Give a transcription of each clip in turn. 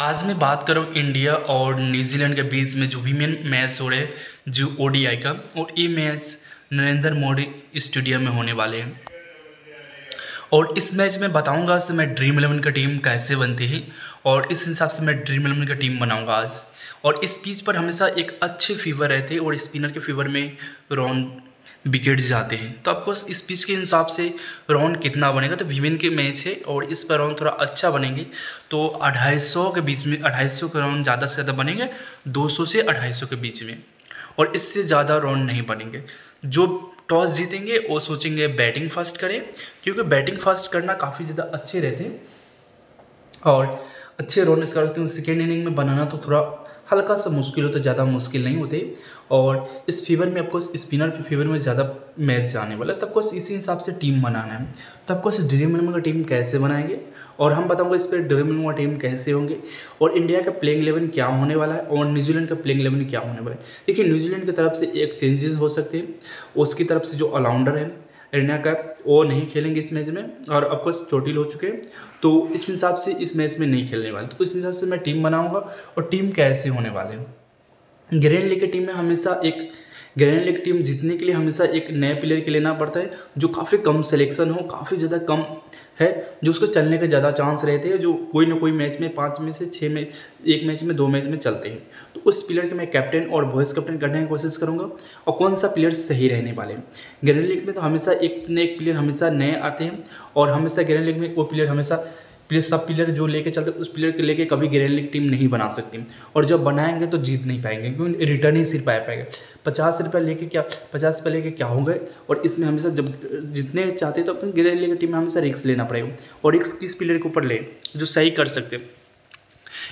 आज मैं बात कर रहा हूँ इंडिया और न्यूजीलैंड के बीच में जो वीमेन मैच हो रहे जो ओ का और ये मैच नरेंद्र मोदी स्टेडियम में होने वाले हैं और इस मैच में बताऊंगा से मैं ड्रीम इलेवन का टीम कैसे बनती है और इस हिसाब से मैं ड्रीम इलेवन का टीम बनाऊंगा आज और इस पीच पर हमेशा एक अच्छे फीवर रहते और स्पिनर के फीवर में रॉन विकेट जाते हैं तो आपको इस पिच के हिसाब से राउंड कितना बनेगा तो विमेन के मैच है और इस पर राउंड थोड़ा अच्छा बनेंगे तो 250 सौ के बीच में अढ़ाई सौ के राउंड ज़्यादा से ज़्यादा बनेंगे दो सौ से अढ़ाई सौ के बीच में और इससे ज़्यादा राउंड नहीं बनेंगे जो टॉस जीतेंगे वो सोचेंगे बैटिंग फर्स्ट करें क्योंकि बैटिंग फर्स्ट करना काफ़ी ज़्यादा अच्छे रहते हैं और अच्छे रन स्कोर होते हैं सेकेंड इनिंग में बनाना तो थोड़ा हल्का सा मुश्किल होता तो है ज़्यादा मुश्किल नहीं होते और इस फीवर में आपको स्पिनर के फीवर में ज़्यादा मैच जाने वाला है तब को इसी हिसाब से टीम बनाना है तो आपको ड्रीम इलेवन का टीम कैसे बनाएंगे और हम बताऊँगा इस पर ड्रीम इलेवन का टीम कैसे होंगे और इंडिया का प्लेइंग इलेवन क्या होने वाला है और न्यूजीलैंड का प्लेइंग इलेवन क्या होने वाला है देखिए न्यूजीलैंड की तरफ से एक चेंजेस हो सकते हैं उसकी तरफ से जो ऑलराउंडर है इंडिया का वो नहीं खेलेंगे इस मैच में और अफकोर्स चोटिल हो चुके हैं तो इस हिसाब से इस मैच में नहीं खेलने वाले तो इस हिसाब से मैं टीम बनाऊँगा और टीम कैसे होने वाले हैं ग्रेन लीग टीम में हमेशा एक ग्रैंड लीग टीम जीतने के लिए हमेशा एक नए प्लेयर के लेना पड़ता है जो काफ़ी कम सिलेक्शन हो काफ़ी ज़्यादा कम है जो उसको चलने के ज़्यादा चांस रहते हैं जो कोई ना कोई मैच में पाँच में से छः में एक मैच में दो मैच में चलते हैं तो उस प्लेयर के मैं कैप्टन और वॉइस कैप्टन करने की कोशिश करूँगा और कौन सा प्लेयर सही रहने वाले हैं ग्रैंड लीग में तो हमेशा एक न एक प्लेयर हमेशा नए आते हैं और हमेशा ग्रैंड लीग में वो प्लेयर हमेशा सब प्लेयर जो लेके चलते उस प्लेयर के लेके कभी ग्रैंड लीग टीम नहीं बना सकती और जब बनाएंगे तो जीत नहीं पाएंगे क्योंकि रिटर्न ही सिर्फ आ पाएगा पचास रुपया लेके क्या पचास रुपया लेके क्या होंगे और इसमें हमेशा जब जितने चाहते तो अपन ग्रैंड लीग टीम में हमेशा रिक्स लेना पड़ेगा और रिक्स किस प्लेयर के ऊपर लें जो सही कर सकते हैं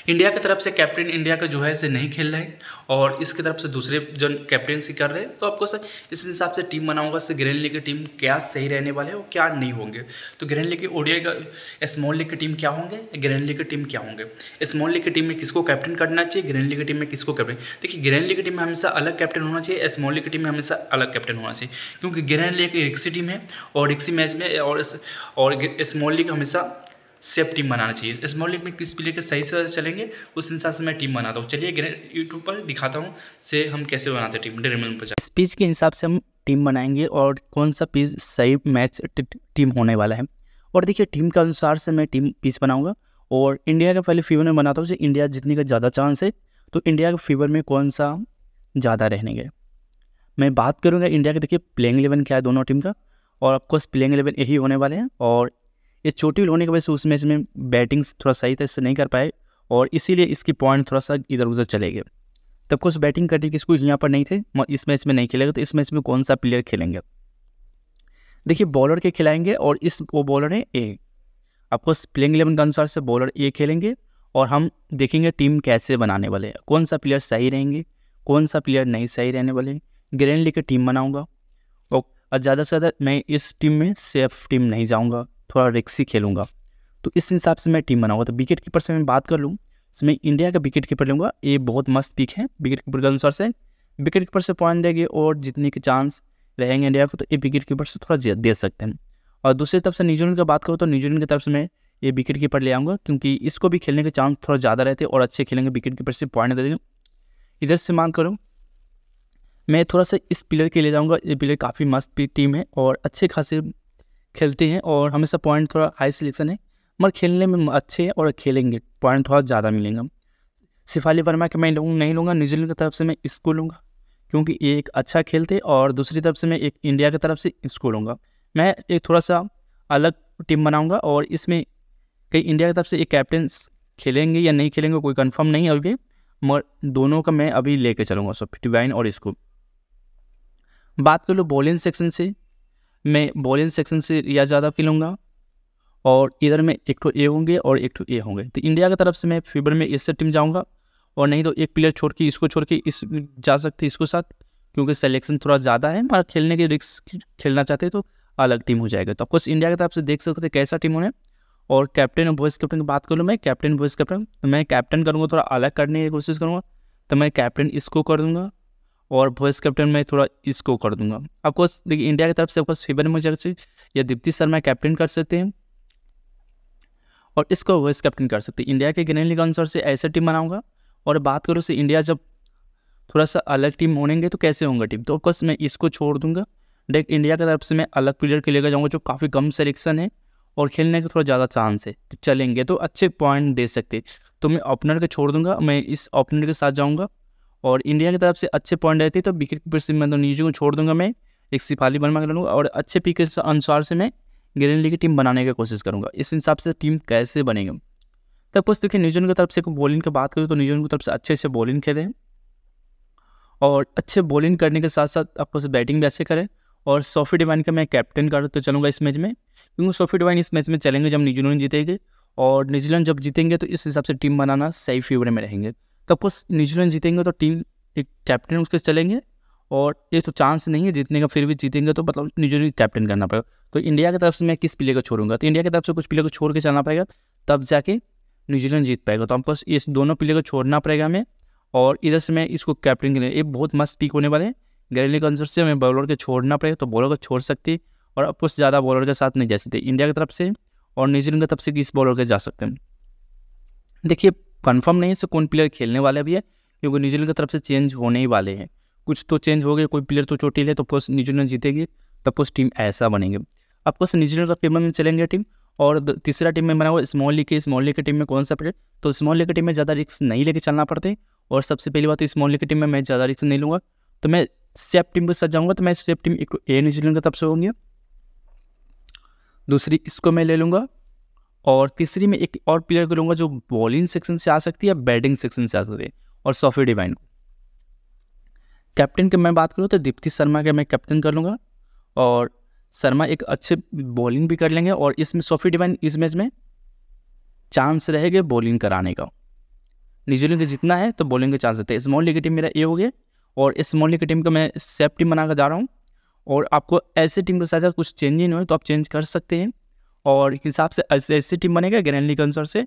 इंडिया की तरफ से कैप्टन इंडिया का जो है इसे नहीं खेल रहे हैं और इसके तरफ से दूसरे जन कैप्टनसी कर रहे हैं तो आपको सर इस हिसाब से टीम बनाऊंगा से इससे ग्रैंड लीग की टीम क्या सही रहने वाले हैं और क्या नहीं होंगे तो ग्रैंड लीग की ओडिया का स्मॉल लीग की टीम क्या होंगे ग्रैंड लीग की टीम क्या होंगे स्मॉल लीग की टीम में किसको कैप्टन करना चाहिए ग्रैंड लीग की टीम में किसको कैप्टन देखिए ग्रैंड लीग की टीम में हमेशा अलग कैप्टन होना चाहिए स्मॉल लीग की टीम में हमेशा अलग कैप्टन होना चाहिए क्योंकि ग्रैंड लीग एक रिक्सी टीम है और रिक्सी मैच में और और स्मॉल लीग हमेशा सेफ टीम बनाना चाहिए स्मॉल लीग में किस प्लेयर के सही से चलेंगे उस हिसाब से मैं टीम बनाता हूँ चलिए यूट्यूब पर दिखाता हूँ से हम कैसे बनाते हैं टीम डेरेमन पर इस के हिसाब से हम टीम बनाएंगे और कौन सा पिच सही मैच टीम होने वाला है और देखिए टीम के अनुसार से मैं टीम पीस बनाऊँगा और इंडिया का पहले फीवर में बनाता हूँ इंडिया जीतने का ज़्यादा चांस है तो इंडिया के फीवर में कौन सा ज़्यादा रहने गए मैं बात करूँगा इंडिया के देखिए प्लेइंग इलेवन क्या है दोनों टीम का और ऑफकोर्स प्लेइंग इलेवन यही होने वाले हैं और ये छोटी होने की वजह से उस मैच में बैटिंग थोड़ा सही तरह से नहीं कर पाए और इसीलिए इसकी पॉइंट थोड़ा सा इधर उधर चले गए तब कुछ बैटिंग करने के स्कूल यहाँ पर नहीं थे इस मैच में नहीं खेलेगा तो इस मैच में कौन सा प्लेयर खेलेंगे देखिए बॉलर के खिलाएंगे और इस वो बॉलर है ए आपको प्लेइंग इलेवन के अनुसार से बॉलर ए खेलेंगे और हम देखेंगे टीम कैसे बनाने वाले हैं कौन सा प्लेयर सही रहेंगे कौन सा प्लेयर नहीं सही रहने वाले ग्रैंड लेकर टीम बनाऊंगा और ज़्यादा से ज़्यादा मैं इस टीम में सेफ टीम नहीं जाऊंगा थोड़ा ही खेलूँगा तो इस हिसाब से मैं टीम बनाऊंगा तो विकेट कीपर से मैं बात कर लूँ इसमें इंडिया का विकेट कीपर लूँगा ये बहुत मस्त पिक है विकेट कीपर के अनुसार से विकेट कीपर से पॉइंट देंगे और जितने के चांस रहेंगे इंडिया को तो ये विकेट कीपर से थोड़ा दे सकते हैं और दूसरी तरफ से न्यूजीलैंड की बात करूँ तो न्यूजीलैंड की तरफ से मैं ये विकेट कीपर ले आऊँगा क्योंकि इसको भी खेलने के चांस थोड़ा ज़्यादा रहते और अच्छे खेलेंगे विकेट कीपर से पॉइंट दे देंगे इधर से मान करूँ मैं थोड़ा सा इस प्लेयर के ले जाऊँगा ये प्लेयर काफ़ी मस्त टीम है और अच्छे खासे खेलते हैं और हमेशा पॉइंट थोड़ा हाई सिलेक्शन है मगर खेलने में अच्छे हैं और खेलेंगे पॉइंट थोड़ा ज़्यादा मिलेंगे शिफाली वर्मा के मैं लूँ नहीं लूँगा न्यूजीलैंड की तरफ से मैं इसको लूँगा क्योंकि ये एक अच्छा खेल थे और दूसरी तरफ से मैं एक इंडिया की तरफ से इसको लूँगा मैं एक थोड़ा सा अलग टीम बनाऊँगा और इसमें कई इंडिया की तरफ से एक कैप्टन खेलेंगे या नहीं खेलेंगे कोई कन्फर्म नहीं अभी मगर दोनों का मैं अभी ले कर चलूँगा सब फिफ्टी और इसको बात कर लो बॉलिंग सेक्शन से मैं बॉलिंग सेक्शन से रियाज ज़्यादा फील और इधर में एक टू तो ए होंगे और एक टू तो ए होंगे तो इंडिया की तरफ से मैं फेवर में इससे टीम जाऊँगा और नहीं तो एक प्लेयर छोड़ के इसको छोड़ के इस जा सकते इसको साथ क्योंकि सलेक्शन थोड़ा ज़्यादा है मगर खेलने के रिस्क खेलना चाहते तो अलग टीम हो जाएगा तो ऑफकोर्स इंडिया की तरफ से देख सकते कैसा टीम होने और कैप्टन और वॉइस कैप्टन की बात कर मैं कैप्टन वॉइस कैप्टन मैं कैप्टन करूँगा थोड़ा अलग करने की कोशिश करूँगा तो मैं कैप्टन इसको कर दूँगा और वॉइस कैप्टन में थोड़ा इसको कर दूंगा अफकोर्स देखिए इंडिया की तरफ से अफकोर्स फेवर में या दीप्ति शर्मा कैप्टन कर सकते हैं और इसको वॉइस कैप्टन कर सकते हैं इंडिया के ग्रेन लीग अनुसार से ऐसा टीम बनाऊंगा और बात करो से इंडिया जब थोड़ा सा अलग टीम होनेंगे तो कैसे होंगे टीम तो ऑफकोर्स मैं इसको छोड़ दूंगा डेक इंडिया की तरफ से मैं अलग प्लेयर के लेकर जाऊँगा जो काफ़ी कम सेलेक्शन है और खेलने का थोड़ा ज़्यादा चांस है तो चलेंगे तो अच्छे पॉइंट दे सकते तो मैं ओपनर के छोड़ दूंगा मैं इस ओपनर के साथ जाऊँगा और इंडिया की तरफ से अच्छे पॉइंट रहते तो विकेट कीपर से मैं तो न्यूजी को छोड़ दूंगा मैं एक सिपाली बनवा कर लूँगा और अच्छे पिक के अनुसार से मैं ग्रीन लीग की टीम बनाने की कोशिश करूँगा इस हिसाब से टीम कैसे बनेगी तब तो कुछ देखिए न्यूजीलैंड की तरफ से बॉलिंग की बात करूँ तो न्यूजीलैंड की तरफ से अच्छे से बॉलिंग खेले और अच्छे बॉलिंग करने के साथ साथ आपको से बैटिंग भी अच्छे करें और सोफी डिवाइन का मैं कैप्टन कर तो चलूँगा इस मैच में क्योंकि सोफी डिवाइन इस मैच में चलेंगे जब न्यूजीलैंड जीतेंगे और न्यूजीलैंड जब जीतेंगे तो इस हिसाब से टीम बनाना सही फेवर में रहेंगे तो अफकोर्स न्यूजीलैंड जीतेंगे तो टीम एक कैप्टन उसके चलेंगे और ये तो चांस नहीं है जीतने का फिर भी जीतेंगे तो मतलब न्यूजीलैंड कैप्टन करना पड़ेगा तो इंडिया की तरफ से मैं किस प्लेयर को छोड़ूंगा तो इंडिया की तरफ से कुछ प्लेयर को छोड़ के चलना पड़ेगा तब जाके न्यूजीलैंड जीत पाएगा तो हमको ये दोनों प्लेयर को छोड़ना पड़ेगा हमें और इधर से मैं इसको कैप्टन के लिए ये बहुत मस्त पिक होने वाले हैं गैरली के से हमें बॉलर के छोड़ना पड़ेगा तो बॉलर को छोड़ सकते और अब कुछ ज़्यादा बॉलर के साथ नहीं जा सकते इंडिया की तरफ से और न्यूजीलैंड की तरफ से किस बॉलर के जा सकते हैं देखिए कन्फर्म नहीं है कौन प्लेयर खेलने वाला भी है क्योंकि न्यूजीलैंड की तरफ से चेंज होने ही वाले हैं कुछ तो चेंज हो गए कोई प्लेयर तो चोटी ले तो फोर्स न्यूजीलैंड जीतेगी तब पोस्ट टीम ऐसा बनेंगे आपको न्यूजीलैंड का फेमर में चलेंगे टीम और तीसरा टीम में बना हुआ स्मॉल लीग के स्मॉल लीग की टीम में कौन सा प्लेयर तो स्मॉल लीग की टीम में ज़्यादा रिक्स नहीं लेके चलना पड़ते और सबसे पहली बात तो स्मॉल लीग की टीम में मैं ज़्यादा रिक्स नहीं लूँगा तो मैं सेफ टीम के साथ जाऊँगा तो मैं सेफ टीम एक ए न्यूजीलैंड की तरफ से होंगी दूसरी इसको मैं ले लूँगा और तीसरी में एक और प्लेयर को लूँगा जो बॉलिंग सेक्शन से आ सकती है या बैटिंग सेक्शन से आ सकती है और सॉफी डिवाइन को कैप्टन की मैं बात करूँ तो दीप्ति शर्मा का मैं कैप्टन कर लूँगा और शर्मा एक अच्छे बॉलिंग भी कर लेंगे और इसमें सोफी डिवाइन इस मैच में चांस रहेगा बॉलिंग कराने का न्यूजीलैंड का जितना है तो बॉलिंग का चांस रहता है स्मॉल लीग की टीम मेरा ए हो गया और इस स्मॉल लीग की टीम का मैं सेफ टीम बनाकर जा रहा हूँ और आपको ऐसे टीम के साथ साथ कुछ चेंज नहीं हो तो आप चेंज कर सकते हैं और हिसाब से ऐसे ऐसी टीम बनेगा ग्रैंड लीग अनुसार से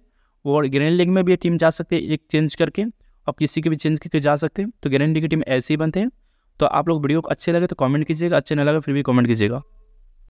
और ग्रैंड लीग में भी ये टीम जा सकती है एक चेंज करके आप किसी के भी चेंज करके जा सकते हैं तो ग्रैंड लीग की टीम ऐसे ही बनते हैं तो आप लोग वीडियो को अच्छे लगे तो कमेंट कीजिएगा अच्छे ना लगे फिर भी कमेंट कीजिएगा